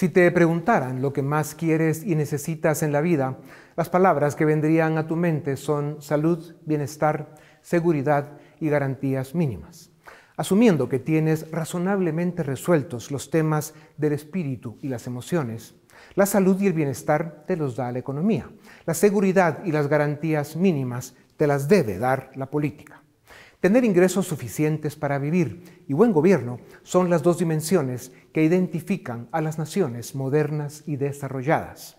Si te preguntaran lo que más quieres y necesitas en la vida, las palabras que vendrían a tu mente son salud, bienestar, seguridad y garantías mínimas. Asumiendo que tienes razonablemente resueltos los temas del espíritu y las emociones, la salud y el bienestar te los da la economía. La seguridad y las garantías mínimas te las debe dar la política. Tener ingresos suficientes para vivir y buen gobierno son las dos dimensiones que identifican a las naciones modernas y desarrolladas.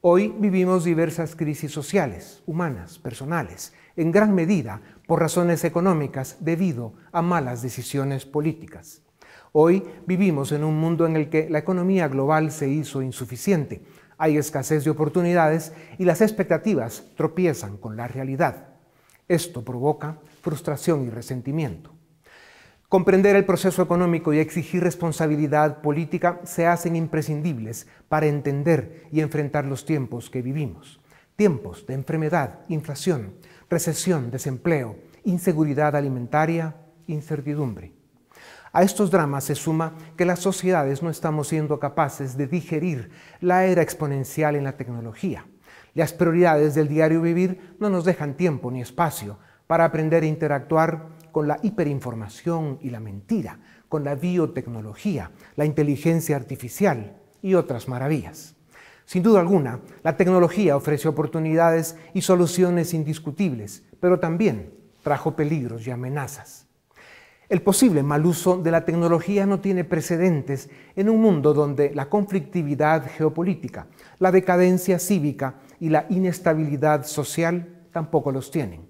Hoy vivimos diversas crisis sociales, humanas, personales, en gran medida por razones económicas debido a malas decisiones políticas. Hoy vivimos en un mundo en el que la economía global se hizo insuficiente, hay escasez de oportunidades y las expectativas tropiezan con la realidad. Esto provoca frustración y resentimiento. Comprender el proceso económico y exigir responsabilidad política se hacen imprescindibles para entender y enfrentar los tiempos que vivimos. Tiempos de enfermedad, inflación, recesión, desempleo, inseguridad alimentaria, incertidumbre. A estos dramas se suma que las sociedades no estamos siendo capaces de digerir la era exponencial en la tecnología. Las prioridades del diario vivir no nos dejan tiempo ni espacio para aprender a interactuar con la hiperinformación y la mentira, con la biotecnología, la inteligencia artificial y otras maravillas. Sin duda alguna, la tecnología ofrece oportunidades y soluciones indiscutibles, pero también trajo peligros y amenazas. El posible mal uso de la tecnología no tiene precedentes en un mundo donde la conflictividad geopolítica, la decadencia cívica y la inestabilidad social tampoco los tienen.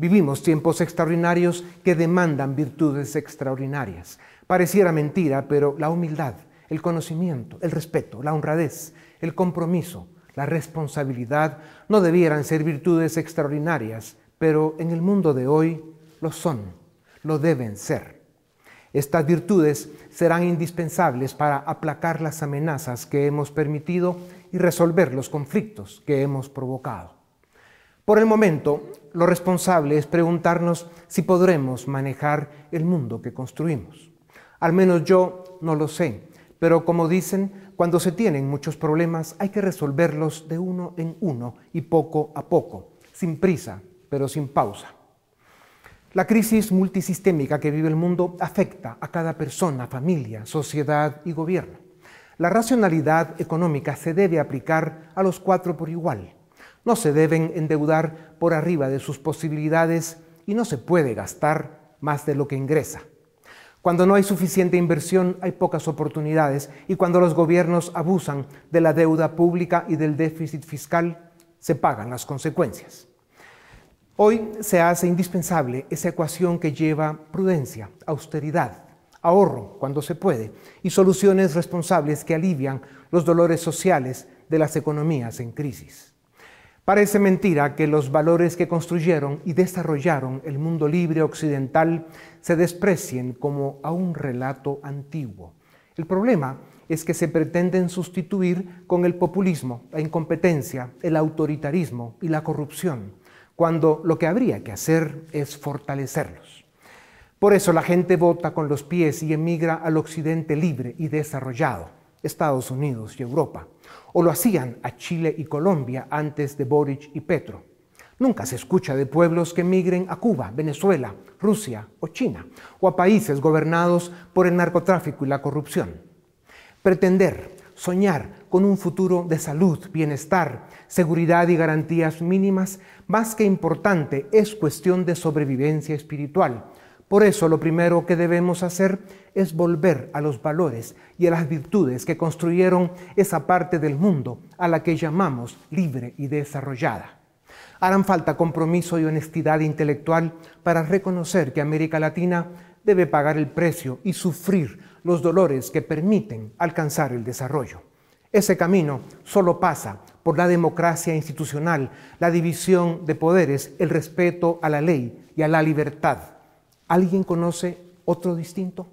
Vivimos tiempos extraordinarios que demandan virtudes extraordinarias. Pareciera mentira, pero la humildad, el conocimiento, el respeto, la honradez, el compromiso, la responsabilidad no debieran ser virtudes extraordinarias, pero en el mundo de hoy lo son, lo deben ser. Estas virtudes serán indispensables para aplacar las amenazas que hemos permitido y resolver los conflictos que hemos provocado. Por el momento, lo responsable es preguntarnos si podremos manejar el mundo que construimos. Al menos yo no lo sé, pero como dicen, cuando se tienen muchos problemas hay que resolverlos de uno en uno y poco a poco, sin prisa, pero sin pausa. La crisis multisistémica que vive el mundo afecta a cada persona, familia, sociedad y gobierno. La racionalidad económica se debe aplicar a los cuatro por igual no se deben endeudar por arriba de sus posibilidades y no se puede gastar más de lo que ingresa. Cuando no hay suficiente inversión hay pocas oportunidades y cuando los gobiernos abusan de la deuda pública y del déficit fiscal, se pagan las consecuencias. Hoy se hace indispensable esa ecuación que lleva prudencia, austeridad, ahorro cuando se puede y soluciones responsables que alivian los dolores sociales de las economías en crisis. Parece mentira que los valores que construyeron y desarrollaron el mundo libre occidental se desprecien como a un relato antiguo. El problema es que se pretenden sustituir con el populismo, la incompetencia, el autoritarismo y la corrupción, cuando lo que habría que hacer es fortalecerlos. Por eso la gente vota con los pies y emigra al occidente libre y desarrollado, Estados Unidos y Europa o lo hacían a Chile y Colombia antes de Boric y Petro. Nunca se escucha de pueblos que migren a Cuba, Venezuela, Rusia o China, o a países gobernados por el narcotráfico y la corrupción. Pretender, soñar con un futuro de salud, bienestar, seguridad y garantías mínimas, más que importante, es cuestión de sobrevivencia espiritual, por eso lo primero que debemos hacer es volver a los valores y a las virtudes que construyeron esa parte del mundo a la que llamamos libre y desarrollada. Harán falta compromiso y honestidad intelectual para reconocer que América Latina debe pagar el precio y sufrir los dolores que permiten alcanzar el desarrollo. Ese camino solo pasa por la democracia institucional, la división de poderes, el respeto a la ley y a la libertad ¿Alguien conoce otro distinto?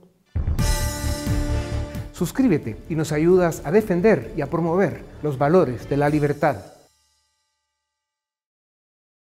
Suscríbete y nos ayudas a defender y a promover los valores de la libertad